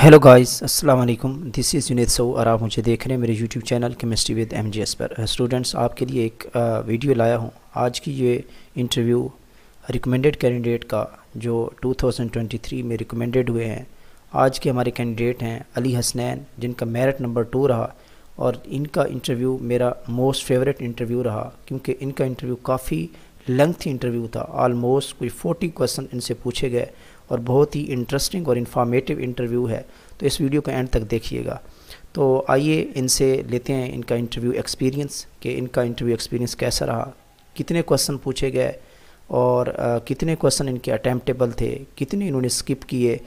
hello guys अस्सलाम वालेकुम this is Junaid सऊ और आप मुझे देख रहे हैं मेरे YouTube channel chemistry with MGS पर स्टूडेंट्स uh, आपके लिए एक वीडियो uh, लाया हूँ आज की ये इंटरव्यू रिकमेंडेड कैंडिडेट का जो 2023 में रिकमेंडेड हुए हैं आज के हमारे कैंडिडेट हैं अली हसनैन जिनका मेरिट नंबर टू रहा और इनका इंटरव्यू मेरा मोस्ट फेवरेट इंटरव्यू रहा क्योंकि इनका इंटरव्यू काफ़ी लेंथ इंटरव्यू था आलमोस्ट कोई फोर्टी क्वेश्चन इनसे पूछे गए और बहुत ही इंटरेस्टिंग और इन्फॉर्मेटिव इंटरव्यू है तो इस वीडियो को एंड तक देखिएगा तो आइए इनसे लेते हैं इनका इंटरव्यू एक्सपीरियंस कि इनका इंटरव्यू एक्सपीरियंस कैसा रहा कितने क्वेश्चन पूछे गए और आ, कितने क्वेश्चन इनके अटैम्प्टेबल थे कितने इन्होंने स्किप किए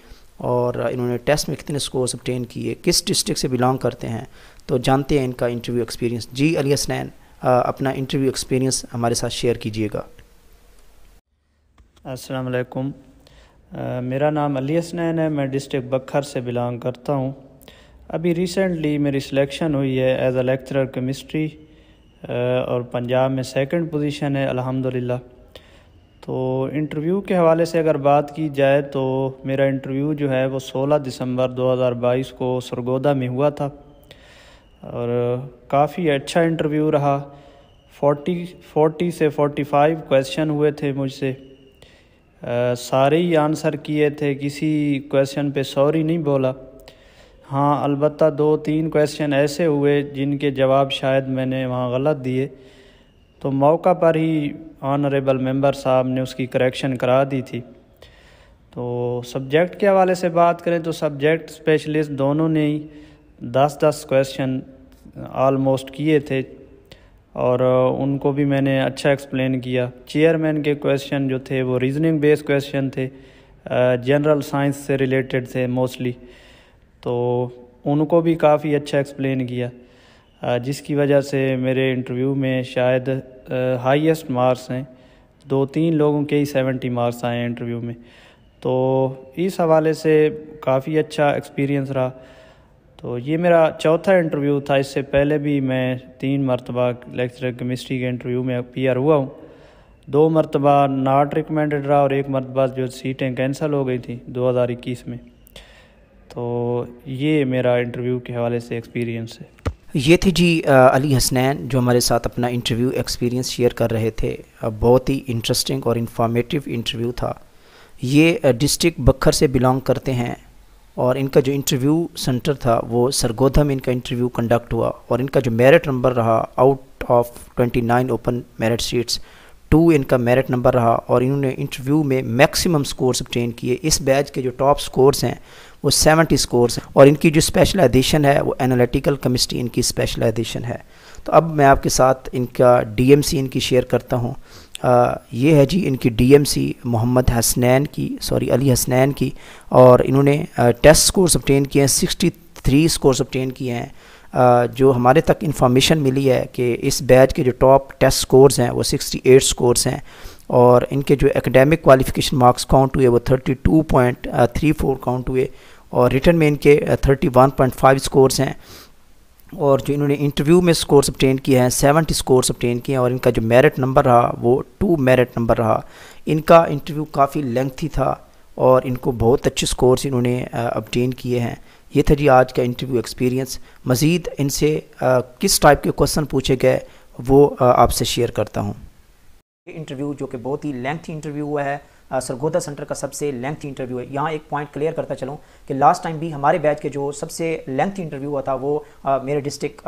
और इन्होंने टेस्ट में कितने स्कोर्स अपटेन किए किस डिस्ट्रिक्ट से बिलोंग करते हैं तो जानते हैं इनका इंटरव्यू एक्सपीरियंस जी अली हसनैन अपना इंटरव्यू एक्सपीरियंस हमारे साथ शेयर कीजिएगा असलकुम Uh, मेरा नाम अली हसनैन है मैं डिस्ट्रिक्ट बखर से बिलोंग करता हूँ अभी रिसेंटली मेरी सिलेक्शन हुई है एज अ लेक्चरर केमिस्ट्री और पंजाब में सेकंड पोजीशन है अल्हम्दुलिल्लाह तो इंटरव्यू के हवाले से अगर बात की जाए तो मेरा इंटरव्यू जो है वो 16 दिसंबर 2022 को सरगोदा में हुआ था और काफ़ी अच्छा इंटरव्यू रहा 40 40 से 45 क्वेश्चन हुए थे मुझसे सारे ही आंसर किए थे किसी क्वेश्चन पे सॉरी नहीं बोला हाँ अलबत् दो तीन क्वेश्चन ऐसे हुए जिनके जवाब शायद मैंने वहाँ गलत दिए तो मौका पर ही ऑनरेबल मेंबर साहब ने उसकी करेक्शन करा दी थी तो सब्जेक्ट के हवाले से बात करें तो सब्जेक्ट स्पेशलिस्ट दोनों ने ही दस दस क्वेश्चन आलमोस्ट किए थे और उनको भी मैंने अच्छा एक्सप्लेन किया चेयरमैन के क्वेश्चन जो थे वो रीजनिंग बेस्ड क्वेश्चन थे जनरल साइंस से रिलेटेड थे मोस्टली तो उनको भी काफ़ी अच्छा एक्सप्लेन किया जिसकी वजह से मेरे इंटरव्यू में शायद हाईएस्ट मार्क्स हैं दो तीन लोगों के ही सेवेंटी मार्क्स आए हैं इंटरव्यू में तो इस हवाले से काफ़ी अच्छा एक्सपीरियंस रहा तो ये मेरा चौथा इंटरव्यू था इससे पहले भी मैं तीन मरतबा लेक्चर केमिस्ट्री के इंटरव्यू में पीआर हुआ हूँ दो मरतबा नाट रिकमेंडेड रहा और एक मरतबा जो सीटें कैंसिल हो गई थी 2021 में तो ये मेरा इंटरव्यू के हवाले से एक्सपीरियंस है ये थे जी आ, अली हसनैन जो हमारे साथ अपना इंटरव्यू एक्सपीरियंस शेयर कर रहे थे बहुत ही इंटरेस्टिंग और इन्फॉर्मेटिव इंटरव्यू था ये डिस्ट्रिक्ट बखर से बिलोंग करते हैं और इनका जो इंटरव्यू सेंटर था वो सरगोधा में इनका इंटरव्यू कंडक्ट हुआ और इनका जो मेरिट नंबर रहा out of 29 open merit seats two इनका मेरिट नंबर रहा और इन्होंने इंटरव्यू में मैक्सिमम स्कोर्स अपटेन किए इस बैच के जो टॉप स्कोर्स हैं वो 70 स्कोर्स हैं और इनकी जो स्पेशलाइजेशन है वो एनालिटिकल कमिस्ट्री इनकी स्पेशलाइजेशन है तो अब मैं आपके साथ इनका डी इनकी शेयर करता हूँ ये है जी इनकी डीएमसी मोहम्मद हसनैन की सॉरी अली हसनैन की और इन्होंने टेस्ट स्कोर्स अपटेन किए हैं सिक्सटी थ्री स्कोर्स अपटेन किए हैं जो हमारे तक इन्फॉर्मेशन मिली है कि इस बैच के जो टॉप टेस्ट स्कोर्स हैं वो सिक्सटी एट स्कोर्स हैं और इनके जो एकेडमिक क्वालिफिकेशन मार्क्स काउंट हुए वो thirty two point three four count हुए और रिटर्न में इनके thirty one point five scores हैं और जो इन्होंने इंटरव्यू में स्कोर्स अपटेन किए हैं सेवेंटी स्कोर्स अपटेन किए हैं और इनका जो मेरिट नंबर रहा वो टू मेरिट नंबर रहा इनका इंटरव्यू काफ़ी लेंथी था और इनको बहुत अच्छे स्कोर्स इन्होंने अपटेन किए हैं ये था जी आज का इंटरव्यू एक्सपीरियंस मज़ीद इनसे किस टाइप के क्वेश्चन पूछे गए वो आपसे शेयर करता हूँ इंटरव्यू जो कि बहुत ही लेंथी इंटरव्यू हुआ है सरगोदा सेंटर का सबसे लेंथी इंटरव्यू है यहाँ एक पॉइंट क्लियर करता चलूँ कि लास्ट टाइम भी हमारे बैच के जो सबसे लेंथी इंटरव्यू हुआ था वो आ, मेरे डिस्ट्रिक्ट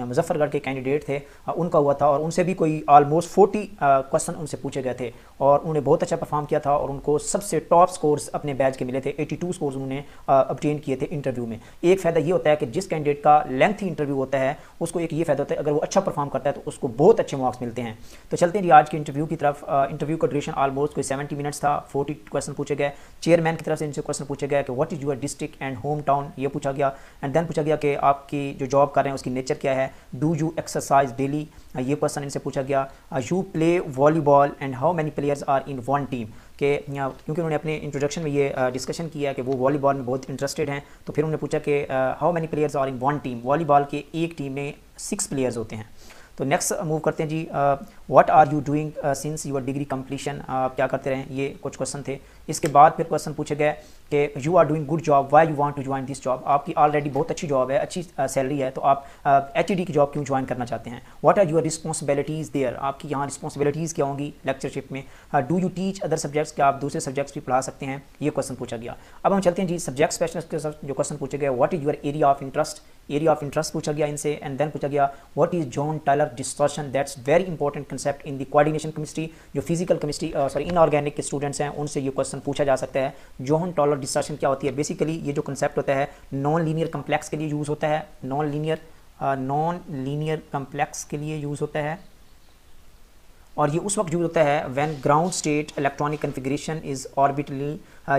मुजफ्फरगढ़ के कैंडिडेट थे आ, उनका हुआ था और उनसे भी कोई ऑलमोस्ट फोर्टी क्वेश्चन उनसे पूछे गए थे और उन्हें बहुत अच्छा परफॉर्म किया था और उनको सबसे टॉप स्कोर्स अपने बैच के मिले थे एटी टू स्कोर्स उन्होंने अपटेन किए थे इंटरव्यू में एक फ़ायदा ये होता है कि जिस कैंडिडेट का लेंथी इंटरव्यू होता है उसको एक ये फ़ायदा होता है अगर वो अच्छा परफॉर्म करता है तो उसको बहुत अच्छे मार्क्स मिलते हैं तो चलते हैं आज के इंटरव्यू की तरफ इंटरव्यू का ड्यूरेशन ऑलमोस्ट कोई सेवेंटी मिनट मिनट्स था फोर्टी क्वेश्चन पूछे गए चेयरमैन की तरफ से इनसे क्वेश्चन पूछे गए कि what is your district and home town ये पूछा गया एंड देन पूछा गया कि आपकी जो जॉब कर रहे हैं उसकी नेचर क्या है डू यू एक्सरसाइज डेली ये क्वेश्चन इनसे पूछा गया you play volleyball and how many players are in one team कि क्योंकि उन्होंने अपने इंट्रोडक्शन में ये डिस्कशन किया कि वो वॉलीबॉल में बहुत इंटरेस्टेड हैं तो फिर उन्होंने पूछा कि how many players are in one team volleyball के एक टीम में सिक्स प्लेयर्स होते हैं तो नेक्स्ट मूव करते हैं जी what are you doing since your degree completion आप क्या करते रहे ये कुछ क्वेश्चन थे इसके बाद फिर क्वेश्चन पूछे गए कि you are doing good job why you want to join this job आपकी ऑलरेडी बहुत अच्छी जॉब है अच्छी सैलरी uh, है तो आप एच uh, e की जॉब क्यों ज्वाइन करना चाहते हैं what are your responsibilities there आपकी यहाँ रिस्पॉन्सिबिलिटीज़ क्या होंगी लेक्चरशिप में do you teach other subjects क्या आप दूसरे सब्जेक्ट्स भी पढ़ा सकते हैं ये क्वेश्चन पूछा गया अब हम चलते हैं जी सब्जेक्ट स्पेशल के जो क्वेश्चन पूछे गए what is your area of interest area of interest पूछा गया इनसे एंड देन पूछा गया what is Jahn Teller distortion that's very important concept in the coordination chemistry जो फिजिकल केमिस्ट्री सॉरी इनऑर्गेनिक के स्टूडेंट्स हैं उनसे ये क्वेश्चन पूछा जा सकता है जोहन टॉलर डिस्टर्शन क्या होती है बेसिकली ये जो कंसेप्ट होता है नॉन लीनियर कम्प्लेक्स के लिए यूज़ होता है non linear non linear complex के लिए यूज़ होता है और ये उस वक्त यूज होता है when ground state electronic configuration is orbitally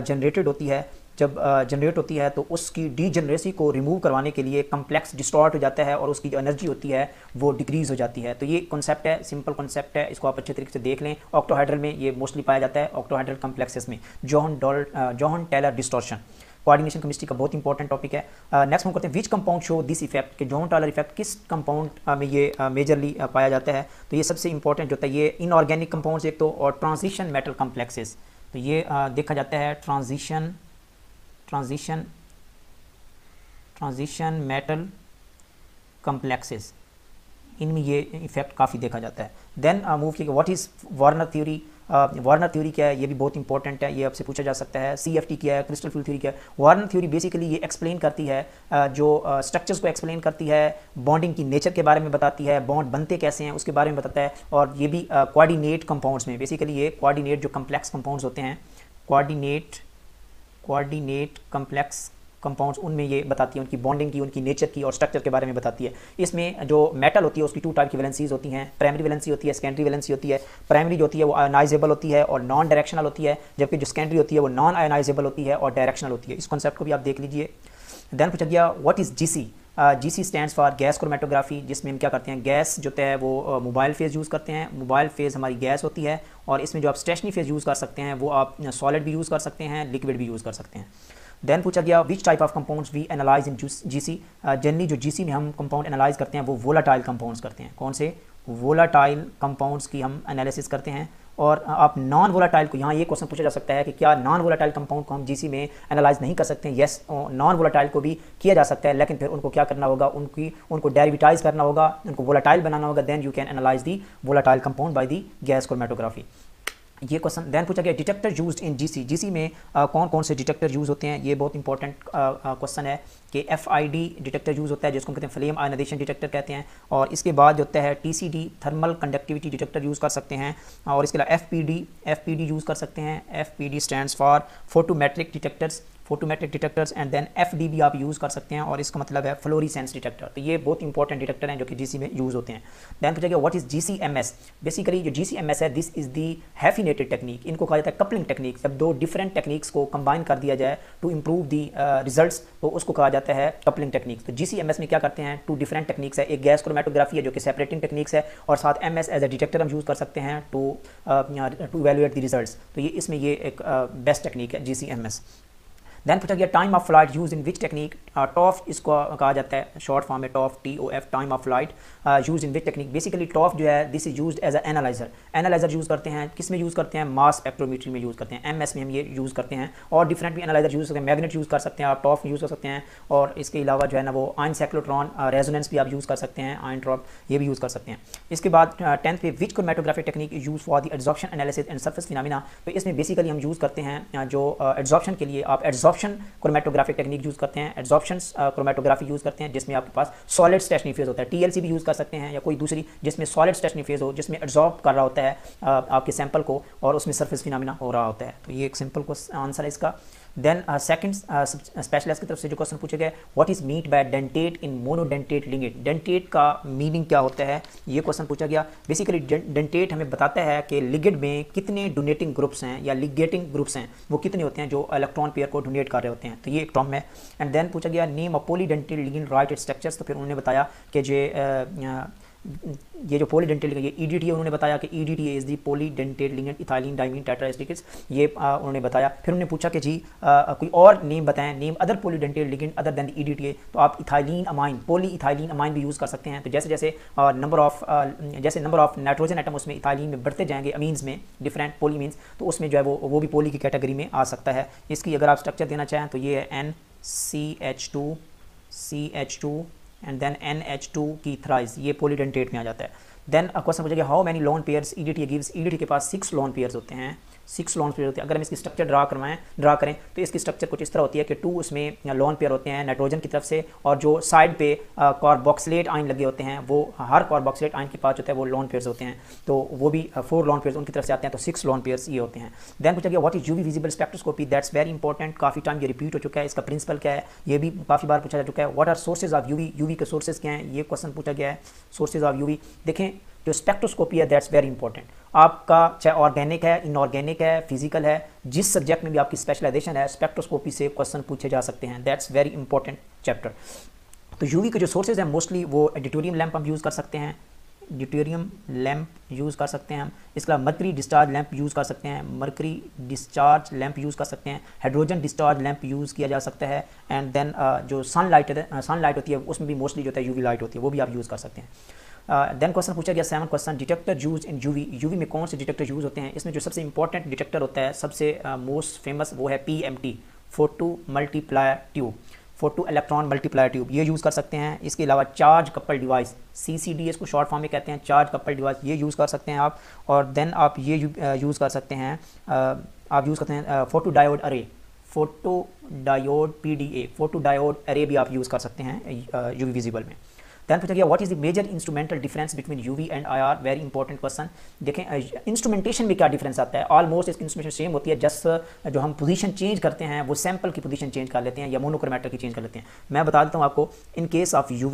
generated होती है जब जनरेट होती है तो उसकी डी जनरेसी को रिमूव करवाने के लिए कम्प्लेक्स डिस्टॉर्ट हो जाता है और उसकी जो एनर्जी होती है वो डिक्रीज़ हो जाती है तो ये कॉन्सेप्ट है सिंपल कॉन्सेप्ट है इसको आप अच्छे तरीके से देख लें ऑक्टोहाइड्रल में ये मोस्टली पाया जाता है ऑक्टोहाइड्रल कम्प्लेक्सेस में Jahn doll Jahn Teller distortion coordination chemistry का बहुत इंपॉर्टेंट टॉपिक है नेक्स्ट हम करते हैं which compound show this effect के जॉन टॉलर इफेक्ट किस कंपाउंड में ये मेजरली uh, uh, पाया जाता है तो ये सबसे इंपॉर्टेंट होता है ये इनऑर्गेनिक कंपाउंड्स एक तो और ट्रांजिशन मेटल कम्प्लेक्सेस तो ये uh, देखा जाता है transition transition transition metal complexes इनमें ये इफेक्ट काफ़ी देखा जाता है देन मूव uh, किया what is Werner theory Werner theory क्या है ये भी बहुत इंपॉर्टेंट है ये आपसे पूछा जा सकता है सी एफ टी क्या है क्रिस्टल फील्ड थ्योरी क्या है वार्नर थ्योरी बेसिकली ये एक्सप्लेन करती है uh, जो स्ट्रक्चर्स uh, को एक्सप्लेन करती है बॉन्डिंग की नेचर के बारे में बताती है बॉन्ड बनते कैसे हैं उसके बारे में बताता है और ये भी कोऑर्डिनेट uh, कंपाउंड्स में बेसिकली ये कोऑर्डिनेट जो कम्प्लेक्स कंपाउंड्स होते हैं कोऑर्डिनेट कोऑर्डिनेट कंप्लेक्स कंपाउंड्स उनमें ये बताती है उनकी बॉन्डिंग की उनकी नेचर की और स्ट्रक्चर के बारे में बताती है इसमें जो मेटल होती है उसकी टू टाइप की वैलेंसीज होती हैं प्राइमरी वैलेंसी होती है सेकेंडरी वैलेंसी होती है प्राइमरी जो होती है वो आयोनाइजेबल होती है और नॉन डायरेक्शनल होती है जबकि जो सेकेंडरी होती है वो नॉन आयनाइजेबल होती है और डायरेक्शनल होती है इस कॉन्सेप्ट को भी आप देख लीजिए देन पूछा गया what is GC G C stand for gas chromatography जिसमें हम क्या करते हैं गैस जो है वो मोबाइल फेज़ यूज़ करते हैं मोबाइल फेज़ हमारी गैस होती है और इसमें जो आप स्टेशनरी फेज़ यूज़ कर सकते हैं वो आप सॉलिड भी यूज़ कर सकते हैं लिक्विड भी यूज़ कर सकते हैं देन पूछा गया which type of compounds we analyse in G C generally जो जी सी में हम कंपाउंड एनालाइज करते हैं वो वोलाटाइल कंपाउंड्स करते हैं कौन से वोलाटाइल कंपाउंड्स की हम एनालिसिस करते हैं और आप नॉन वोलाटाइल को यहाँ ये क्वेश्चन पूछा जा सकता है कि क्या नॉन वोलाटाइल कंपाउंड को हम जीसी में एनालाइज नहीं कर सकते येस नॉन वोलाटाइल को भी किया जा सकता है लेकिन फिर उनको क्या करना होगा उनकी उनको डेरिविटाइज करना होगा उनको वोलाटाइल बनाना होगा then you can analyse the volatile compound by the gas chromatography ये क्वेश्चन देन पूछा गया detector use in GC GC में आ, कौन कौन से डिटेक्टर यूज़ होते हैं ये बहुत इंपॉर्टेंट क्वेश्चन है कि F I D detector use होता है जिसको कहते हैं फ्लेम आयनाइजेशन डिटेक्टर कहते हैं और इसके बाद होता है T C D thermal conductivity detector use कर सकते हैं और इसके अलावा F P D F P D use कर सकते हैं F P D stand for photometric detectors photometric detectors and then F भी आप यूज़ कर सकते हैं और इसका मतलब है फ्लोरीसेंस डिटेक्टर तो ये बहुत इंपॉर्टेंट डिटेक्टर हैं जो कि जी में यूज़ होते हैं दैन पूछा गया वट इज़ जी बेसिकली जो जी है this is the hyphenated technique इनको कहा जाता है कपलिंग टेक्निक जब दो डिफरेंट टेक्निक्स को कंबाइन कर दिया जाए टू इम्प्रूव दी रिजल्ट तो उसको कहा जाता है कपलिंग टेक्निक तो जी में क्या करते हैं टू डिफरेंट टेक्निक्स है एक गैस क्रोमेटोग्राफी है जो कि सेपरेटिंग टेक्निक्स है और साथ एम एज ए डिटेक्टर हम यूज़ कर सकते हैं to to evaluate the result तो ये इसमें ये एक बेस्ट uh, टेक्निक है जी देन पूछा गया time of flight use in which technique TOF इसको कहा जाता है शॉर्ट फॉर्म है TOF T O F time of flight use in which technique basically TOF जो है this is use as a analyser analyser use करते हैं किस में यूज़ करते हैं मास स्पेक्ट्रोमीटरी में यूज़ करते हैं एम एस में हम ये यूज़ करते हैं और डिफरेंट भी एनालाइजर यूज़ करते हैं मैग्नेट यूज़ कर सकते हैं आप टॉफ यूज़ कर सकते हैं और इसके अलावा जो है ना वो आइन सेक्लोट्रॉन रेजोनेंस भी आप यूज़ कर सकते हैं आइन ड्रॉप ये भी यूज़ कर सकते हैं इसके बाद टेंथ uh, पे which chromatography technique use for the adsorption analysis and surface phenomena तो इसमें बेसिकली हम यूज़ करते हैं uh, जो एड्जॉर्प्शन uh, के लिए आप adsorption adsorption chromatographic technique use करते हैं एडजॉप्शन क्रोमेटोग्राफी यूज़ करते हैं जिसमें आपके पास सॉलिड स्टेशनी फेज होता है टीएलसी भी यूज़ कर सकते हैं या कोई दूसरी जिसमें सॉलिड स्टेशनी फेज हो जिसमें एडजॉर्ब कर रहा होता है uh, आपके सैंपल को और उसमें सर्फिस फिनामिना हो रहा होता है तो ये एक सिंपल आंसर है इसका देन सेकंड स्पेशलाइज की तरफ से जो क्वेश्चन पूछा गया what is meant by dentate in monodentate ligand dentate का मीनिंग क्या होता है ये क्वेश्चन पूछा गया बेसिकली डेंटेट हमें बताता है कि लिगेट में कितने डोनेटिंग ग्रुप्स हैं या लिगेटिंग ग्रुप्स हैं वो कितने होते हैं जो इलेक्ट्रॉन पेयर को डोनेट कर रहे होते हैं तो ये एक टॉम है एंड देन पूछा गया name a polydentate ligand right structures तो फिर उन्होंने बताया कि जो uh, ये जो पोलीडेंटेड ये ईडीटी e है उन्होंने बताया कि E D T is the polydentate ligand ethylene diamine tetraacetic ये आ, उन्होंने बताया फिर उन्होंने पूछा कि जी आ, कोई और नेम बताएं name other polydentate ligand other than A तो आप ethylene amine poly ethylene amine भी यूज़ कर सकते हैं तो जैसे जैसे नंबर ऑफ जैसे नंबर ऑफ नाइट्रोजन आइटम उसमें इथाइलिन में बढ़ते जाएंगे अमीन्स में डिफरेंट पोली मीन्स तो उसमें जो है वो वो भी पोली की कैटेगरी में आ सकता है इसकी अगर आप स्ट्रक्चर देना चाहें तो ये है N C H two C H two and then N H two की थ्राइज ये पोलिडेंटेट में आ जाता है देन क्वेश्चन पूछेगा how many lone pairs E D T gives E D T के पास सिक्स लॉन पेयर्स होते हैं सिक्स लोन पेयर होते हैं अगर हम इसकी स्ट्रक्चर ड्रा करवाएं ड्रा करें तो इसकी स्ट्रक्चर कुछ इस तरह होती है कि टू उसमें लॉन पेयर होते हैं नाइट्रोजन की तरफ से और जो साइड पे कॉर्बॉक्सलेट आइन लगे होते हैं वो हर कॉर्बॉक्सलेट आइन के पास होता है वो लॉन पेयर्स होते हैं तो वो भी फोर लॉन पेयर्स उनकी तरफ से आते हैं तो सिक्स लॉन पेयर्स ये होते हैं देन पूछा गया what is V visible spectroscopy that's very important काफ़ी टाइम ये रिपीट हो चुका है इसका प्रिंसिपल क्या है ये भी काफ़ी बार पूछा जा चुका है what are sources of U V के सोर्सेज क्या है ये क्वेश्चन पूछा गया है सोर्सेज ऑफ वी देखें जो स्पेक्ट्रोस्कोपी है दैट्स वेरी इंपॉर्टेंट आपका चाहे ऑर्गेनिक है इनऑर्गेनिक है फिजिकल है जिस सब्जेक्ट में भी आपकी स्पेशलाइजेशन है स्पेक्ट्रोस्कोपी से क्वेश्चन पूछे जा सकते हैं दैट्स वेरी इंपॉर्टेंट चैप्टर तो यूवी के जो सोर्सेज हैं मोस्टली वो एडिटोरियम लैंप हम यूज़ कर सकते हैं ड्यूटेरियम लैंप यूज़ कर सकते हैं हम इसके अलावा मरकरी डिस्चार्ज लैंप यूज़ कर सकते हैं मरकरी डिस्चार्ज लैंप यूज़ कर सकते हैं हाइड्रोजन डिस्चार्ज लैंप यूज़ किया जा सकता है एंड देन सन जो सनलाइट सनलाइट uh, होती है उसमें भी मोस्टली जो है यूवी लाइट होती है वो भी आप यूज़ कर सकते हैं देन uh, क्वेश्चन पूछा गया seven question detector use in UV UV में कौन से डिटेक्टर यूज होते हैं इसमें जो सबसे इंपॉर्टेंट डिटेक्टर होता है सबसे मोस्ट uh, फेमस वो है P M T photo multiplier tube photo electron multiplier tube ये यूज़ कर सकते हैं इसके अलावा charge couple device C C D इसको शॉर्ट फॉर्म में कहते हैं चार्ज कपल डिवाइस ये यूज़ कर सकते हैं आप और देन आप ये यूज़ uh, कर सकते हैं आप यूज़ करते हैं photo diode array photo diode P D A photo diode array भी आप यूज़ कर सकते हैं यू विजिबल में देन पूछा गया what is the major instrumental difference between UV and IR very important question देखें इंस्ट्रूमेंटेशन में क्या डिफरेंस आता है ऑलमोस्ट इसकी इंस्ट्रूमेंटेशन सेम होती है जस्ट जो हम पोजीशन चेंज करते हैं वो सैंपल की पोजीशन चेंज कर लेते हैं या मोनोक्रोमेटर की चेंज कर लेते हैं मैं बता देता हूँ आपको in case of U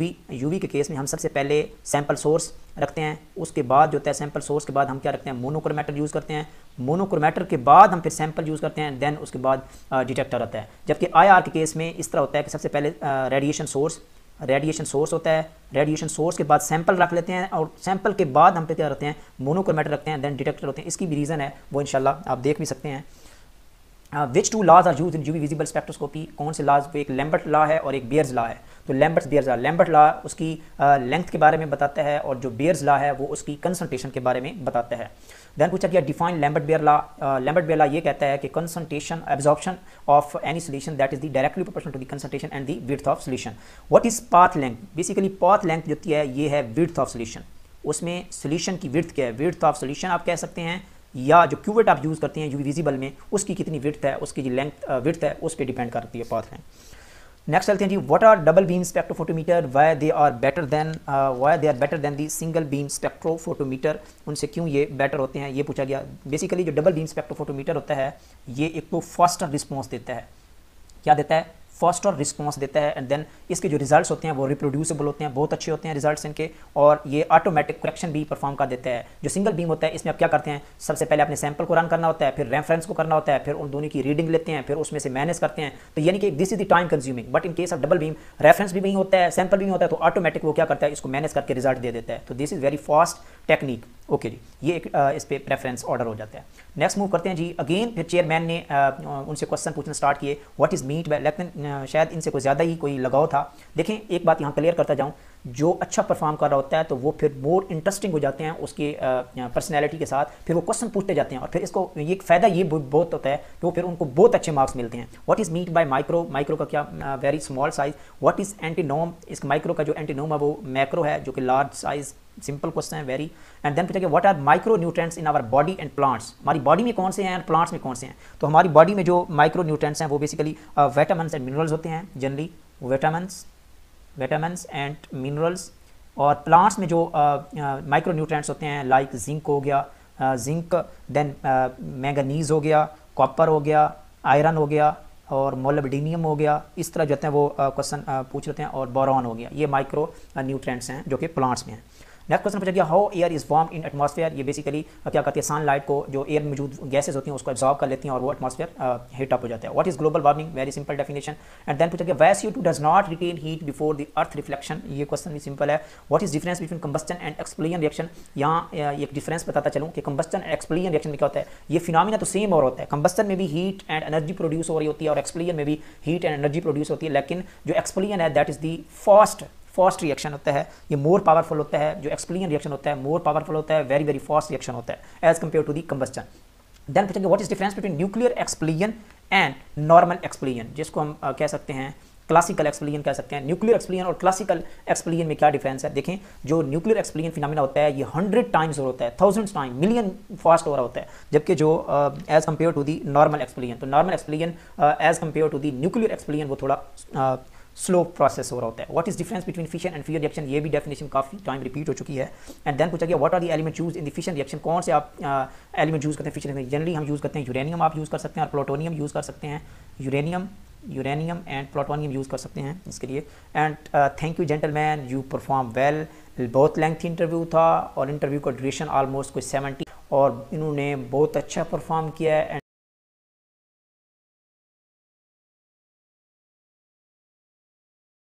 V के केस में हम सबसे पहले सैंपल सोर्स रखते हैं उसके बाद जो होता है सैंपल सोर्स के बाद हम क्या रखते हैं मोनोक्रोमेटर यूज़ करते हैं मोनोक्रोमेटर के बाद हम फिर सैंपल यूज़ करते हैं देन उसके बाद डिटेक्टर आता है जबकि आई के केस में इस तरह होता है कि सबसे पहले रेडिएशन सोर्स रेडिएशन सोर्स होता है रेडिएशन सोर्स के बाद सैंपल रख लेते हैं और सैंपल के बाद हम पे क्या रखते हैं मोनोक्रोमेटर रखते हैं देन डिटेक्टर होते हैं इसकी भी रीज़न है वो इंशाल्लाह आप देख भी सकते हैं which two laws are used in UV visible spectroscopy कौन से लॉज एक लैम्बर्ट लॉ है और एक बियर्स लॉ है तो Lambert Beer's law Lambert law उसकी लेंथ uh, के बारे में बताता है और जो बियर्स लॉ है वो उसकी कंसनट्रेशन के बारे में बताता है देन पूछा गया define Lambert Beer law Lambert Beer law ये कहता है कि concentration absorption of any solution that is the directly proportional to the concentration and the width of solution what is path length basically path length जो है ये है width of solution उसमें solution की विर्थ क्या है विर्थ ऑफ सोल्यूशन आप कह सकते हैं या जो क्यूवेट आप यूज़ करते हैं यू विजिबल में उसकी कितनी विर्थ है उसकी जो लेंथ विथ uh, है उस पर डिपेंड करती है पाथ नेक्स्ट चलते हैं जी what are double beam spectrophotometer why they are better than why they are better than the single beam spectrophotometer उनसे क्यों ये बेटर होते हैं ये पूछा गया बेसिकली जो डबल बीम स्पेक्ट्रोफोटोमीटर होता है ये एक तो फास्टर रिस्पॉन्स देता है क्या देता है फास्टर रिस्पॉन्स देता है एंड देन इसके जो रिजल्ट्स होते हैं वो रिप्रोड्यूसेबल होते हैं बहुत अच्छे होते हैं रिजल्ट्स इनके और ये ऑटोमेटिक करेक्शन भी परफॉर्म कर देता है जो सिंगल बीम होता है इसमें आप क्या करते हैं सबसे पहले अपने सैम्पल को रन करना होता है फिर रेफरेंस को करना होता है फिर उन दोनों की रीडिंग लेते हैं फिर उसमें से मैनेज करते हैं तो यानी कि this is the time consuming but in case of double beam reference भी नहीं होता है सैम्पल भी होता है तो ऑटोमेटिक वो क्या करता है इसको मैनेज करके रिजल्ट दे देता है तो this is very fast technique okay जी ये एक इस पर प्रेफरेंस ऑर्डर हो जाता है नेक्स्ट मूव करते हैं जी अगेन फिर चेयरमैन ने उनसे क्वेश्चन पूछना स्टार्ट किए व्हाट इज़ मीट लेकिन शायद इनसे कोई ज़्यादा ही कोई लगाव था देखें एक बात यहाँ क्लियर करता जाऊँ जो अच्छा परफॉर्म कर रहा होता है तो वो फिर मोर इंटरेस्टिंग हो जाते हैं उसकी पर्सनैलिटी के साथ फिर वो क्वेश्चन पूछते जाते हैं और फिर इसको ये फ़ायदा ये बहुत होता है कि वो तो फिर उनको बहुत अच्छे मार्क्स मिलते हैं what is meant by micro micro का क्या very small size what is antonym इस माइक्रो का जो एंटीनोम है वो मैक्रो है जो कि लार्ज साइज सिंपल क्वेश्चन है वेरी एंड देन पूछा कि are micro nutrients in our body and plants हमारी बॉडी में कौन से हैं एंड प्लांट्स में कौन से हैं तो हमारी बॉडी में जो माइक्रो न्यूट्रेंट्स हैं वो बेसिकली वाइटामस एंड मिनरल्स होते हैं generally vitamins vitamins and minerals और प्लांट्स में जो माइक्रो न्यूट्रेंट्स होते हैं लाइक जिंक हो गया जिंक देन मैंगनीज हो गया कॉपर हो गया आयरन हो गया और मोलबडीनियम हो गया इस तरह जो है वो क्वेश्चन पूछ लेते हैं और बोरॉन हो गया ये माइक्रो न्यूट्रेंट्स हैं जो कि प्लांट्स में हैं नेक्स्ट क्वेश्चन पूछा गया how air is warm in atmosphere ये बेसिकली क्या कहती है सनलाइट को जो एयर में मौजूद गैसेज होती हैं उसको एब्जॉर्व कर लेती हैं और वो एटमॉस्फेयर हीट अप हो जाता है what is global warming very simple definition and then पूछा गया was you two does not retain heat before the earth reflection ये क्वेश्चन भी सिंपल है what is difference between combustion and explosion reaction यहाँ एक डिफरेंस बताता चलूँ कि कंबस्टन एंड एक्सप्लेन रिएक्शन में क्या होता है ये फिनमिना तो सेम और होता है कंबस्टन में भी हीट एंड एनर्जी प्रोड्यूस हो रही होती है और एक्सप्लेन में भी हीट एंड एनर्जी प्रोड्यूस होती है लेकिन जो एक्सप्लेन है that is the fast fast reaction होता है ये मोर पावरफुल होता है जो एक्सप्लेन रिएक्शन होता है मोर पावरफुल होता है वेरी वेरी फास्ट रिएक्शन होता है as compare to the combustion then पूछेंगे what is difference between nuclear explosion and normal explosion जिसको हम uh, कह सकते हैं क्लासिकल एक्सप्लेन कह सकते हैं न्यूक्लियर एक्सप्लेन और क्लासिकल एक्सप्लेन में क्या डिफरेंस है देखें जो न्यूक्लियर एक्सप्लेन फिनमिना होता है ये हंड्रेड टाइम्स और होता है थाउजेंड्स टाइम मिलियन फास्ट हो रहा होता है जबकि जो as compare to the normal explosion तो normal explosion as compare to the nuclear explosion वो थोड़ा uh, स्लो प्रोसेस हो रहा होता है what is difference between fission and fusion reaction ये भी डेफिनेशन काफ़ी टाइम रिपीट हो चुकी है एंड देन पूछा गया what are the element used in the fission reaction कौन से आप एलिमेंट यूज़ करते हैं फिशन जनरली हम यूज़ करते हैं यूरेनियम आप यूज़ कर सकते हैं और प्लोटोनियम यूज़ कर सकते हैं uranium uranium and plutonium use कर सकते हैं इसके लिए and thank you gentleman you perform well बहुत लेंथ इंटरव्यू था और इंटरव्यू का ड्यूरेशन ऑलमोस्ट कोई सेवेंटी और इन्होंने बहुत अच्छा परफॉर्म किया है